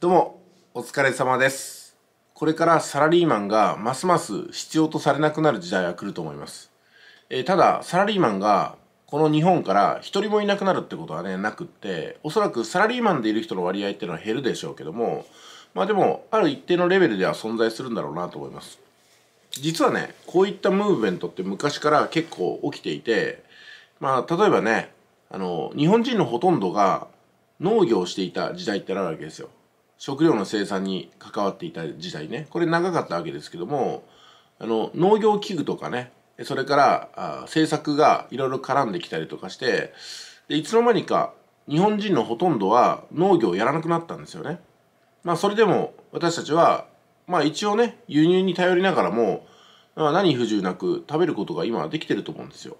どうも、お疲れ様です。これからサラリーマンがますます必要とされなくなる時代が来ると思います。えー、ただ、サラリーマンがこの日本から一人もいなくなるってことはね、なくって、おそらくサラリーマンでいる人の割合っていうのは減るでしょうけども、まあでも、ある一定のレベルでは存在するんだろうなと思います。実はね、こういったムーブメントって昔から結構起きていて、まあ、例えばね、あの、日本人のほとんどが農業していた時代ってあるわけですよ。食料の生産に関わっていた時代ねこれ長かったわけですけどもあの農業器具とかねそれからあ政策がいろいろ絡んできたりとかしてでいつの間にか日本人のほとんどは農業をやらなくなったんですよね。まあそれでも私たちはまあ一応ね輸入に頼りながらも何不自由なく食べることが今できてると思うんですよ。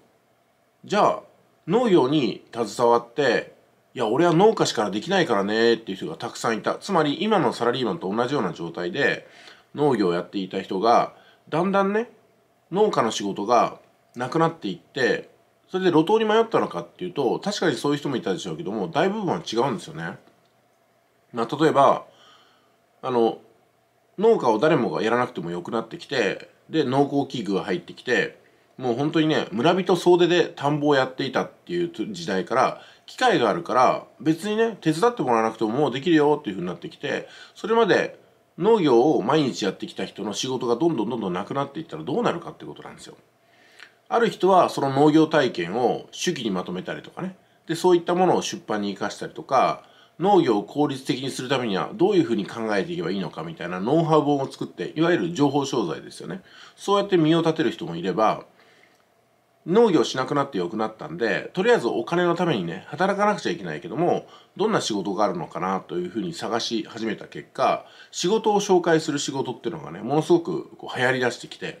じゃあ農業に携わっていや、俺は農家しかできないからねっていう人がたくさんいた。つまり今のサラリーマンと同じような状態で農業をやっていた人が、だんだんね、農家の仕事がなくなっていって、それで路頭に迷ったのかっていうと、確かにそういう人もいたでしょうけども、大部分は違うんですよね。まあ、例えば、あの、農家を誰もがやらなくても良くなってきて、で、農耕器具が入ってきて、もう本当にね村人総出で田んぼをやっていたっていう時代から機会があるから別にね手伝ってもらわなくてももうできるよっていう風になってきてそれまで農業を毎日やってきた人の仕事がどんどんどんどんなくなっていったらどうなるかってことなんですよ。ある人はその農業体験を手記にまとめたりとかねでそういったものを出版に生かしたりとか農業を効率的にするためにはどういうふうに考えていけばいいのかみたいなノウハウ本を作っていわゆる情報商材ですよねそうやって身を立てる人もいれば農業しなくなってよくなったんでとりあえずお金のためにね働かなくちゃいけないけどもどんな仕事があるのかなというふうに探し始めた結果仕事を紹介する仕事っていうのがねものすごくこう流行りだしてきて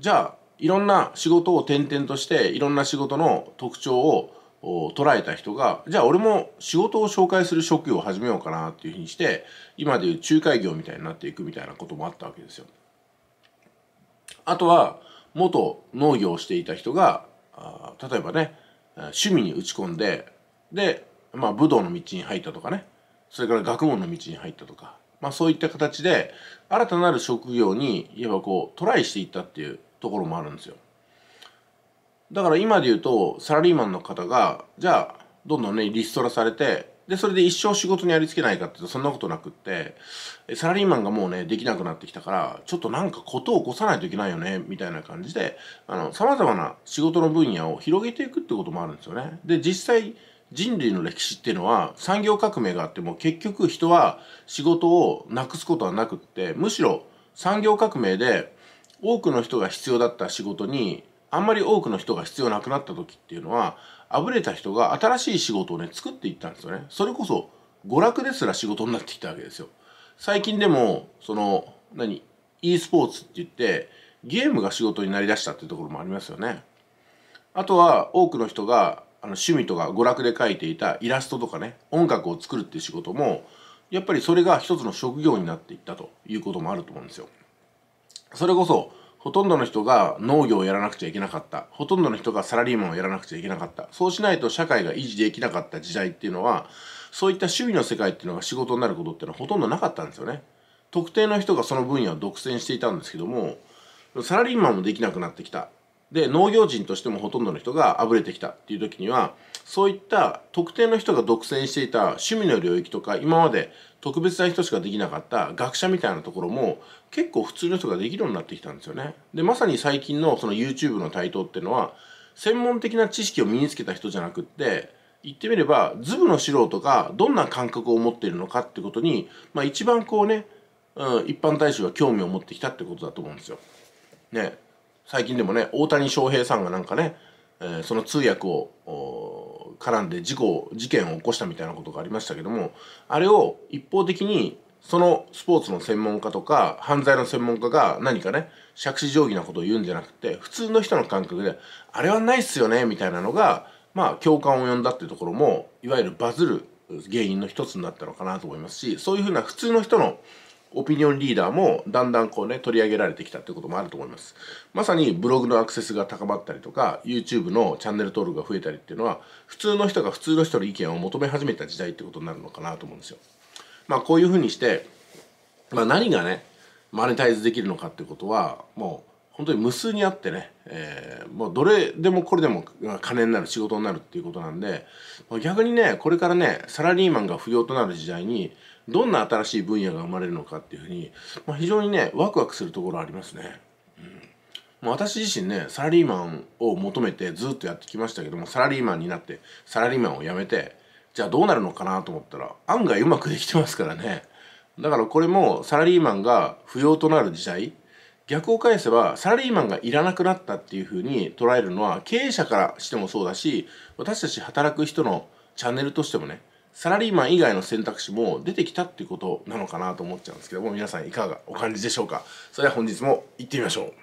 じゃあいろんな仕事を転々としていろんな仕事の特徴を捉えた人がじゃあ俺も仕事を紹介する職業を始めようかなっていうふうにして今でいう仲介業みたいになっていくみたいなこともあったわけですよ。あとは元農業をしていた人が例えばね趣味に打ち込んでで、まあ、武道の道に入ったとかねそれから学問の道に入ったとか、まあ、そういった形で新たなる職業にいえばこうトライしていったっていうところもあるんですよだから今で言うとサラリーマンの方がじゃあどんどんねリストラされてで、それで一生仕事にありつけないかっていうと、そんなことなくって、サラリーマンがもうね、できなくなってきたから、ちょっとなんかことを起こさないといけないよね、みたいな感じで、あの、様々な仕事の分野を広げていくってこともあるんですよね。で、実際、人類の歴史っていうのは産業革命があっても結局人は仕事をなくすことはなくってむしろ産業革命で多くの人が必要だった仕事にあんまり多くの人が必要なくなった時っていうのはあぶれた人が新しい仕事をね作っていったんですよねそれこそ娯楽ですら仕事になってきたわけですよ最近でもその何 e スポーツって言ってゲームが仕事になりだしたっていうところもありますよねあとは多くの人があの趣味とか娯楽で描いていたイラストとかね音楽を作るっていう仕事もやっぱりそれが一つの職業になっていったということもあると思うんですよそれこそほとんどの人が農業をやらなくちゃいけなかった。ほとんどの人がサラリーマンをやらなくちゃいけなかった。そうしないと社会が維持できなかった時代っていうのは、そういった趣味の世界っていうのが仕事になることっていうのはほとんどなかったんですよね。特定の人がその分野を独占していたんですけども、サラリーマンもできなくなってきた。で農業人としてもほとんどの人があぶれてきたっていう時にはそういった特定の人が独占していた趣味の領域とか今まで特別な人しかできなかった学者みたいなところも結構普通の人ができるようになってきたんですよね。でまさに最近のその YouTube の台頭っていうのは専門的な知識を身につけた人じゃなくって言ってみればズブの素人がどんな感覚を持っているのかってことに、まあ、一番こうね、うん、一般大衆が興味を持ってきたってことだと思うんですよ。ね、最近でもね大谷翔平さんがなんかね、えー、その通訳を絡んで事故事件を起こしたみたいなことがありましたけどもあれを一方的にそのスポーツの専門家とか犯罪の専門家が何かね杓子定規なことを言うんじゃなくて普通の人の感覚であれはないっすよねみたいなのがまあ共感を呼んだっていうところもいわゆるバズる原因の一つになったのかなと思いますしそういうふうな普通の人のオピニオンリーダーもだんだんこうね取り上げられてきたってこともあると思いますまさにブログのアクセスが高まったりとか YouTube のチャンネル登録が増えたりっていうのは普通の人が普通の人の意見を求め始めた時代ってことになるのかなと思うんですよまあこういうふうにして、まあ、何がねマネタイズできるのかってことはもう本当に無数にあってね、えー、もうどれでもこれでも金になる仕事になるっていうことなんで逆にねこれからねサラリーマンが不要となる時代にどんな新しい分野が生まれるのかっていうふうに、まあ、非常にねワクワクするところありますね。うん、私自身ねサラリーマンを求めてずっとやってきましたけどもサラリーマンになってサラリーマンを辞めてじゃあどうなるのかなと思ったら案外うまくできてますからねだからこれもサラリーマンが不要となる時代逆を返せばサラリーマンがいらなくなったっていうふうに捉えるのは経営者からしてもそうだし私たち働く人のチャンネルとしてもねサラリーマン以外の選択肢も出てきたっていうことなのかなと思っちゃうんですけども皆さんいかがお感じでしょうかそれでは本日も行ってみましょう